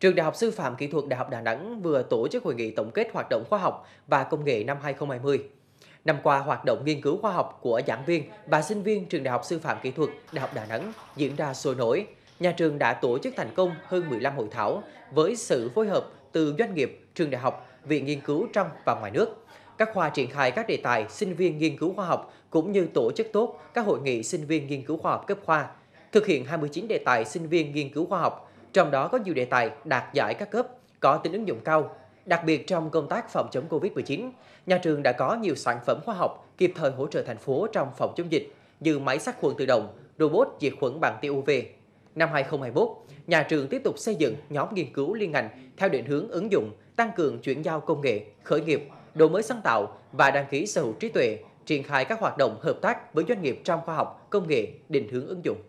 Trường Đại học Sư phạm Kỹ thuật Đại học Đà Nẵng vừa tổ chức hội nghị tổng kết hoạt động khoa học và công nghệ năm 2020. Năm qua, hoạt động nghiên cứu khoa học của giảng viên và sinh viên Trường Đại học Sư phạm Kỹ thuật Đại học Đà Nẵng diễn ra sôi nổi. Nhà trường đã tổ chức thành công hơn 15 hội thảo với sự phối hợp từ doanh nghiệp, trường đại học, viện nghiên cứu trong và ngoài nước. Các khoa triển khai các đề tài sinh viên nghiên cứu khoa học cũng như tổ chức tốt các hội nghị sinh viên nghiên cứu khoa học cấp khoa, thực hiện 29 đề tài sinh viên nghiên cứu khoa học, trong đó có nhiều đề tài đạt giải các cấp, có tính ứng dụng cao. Đặc biệt trong công tác phòng chống Covid-19, nhà trường đã có nhiều sản phẩm khoa học kịp thời hỗ trợ thành phố trong phòng chống dịch như máy sát khuẩn tự động, robot diệt khuẩn bằng tia UV. Năm 2021, nhà trường tiếp tục xây dựng nhóm nghiên cứu liên ngành theo định hướng ứng dụng, tăng cường chuyển giao công nghệ, khởi nghiệp, đổi mới sáng tạo và đăng ký sở hữu trí tuệ, triển khai các hoạt động hợp tác với doanh nghiệp trong khoa học, công nghệ, định hướng ứng dụng.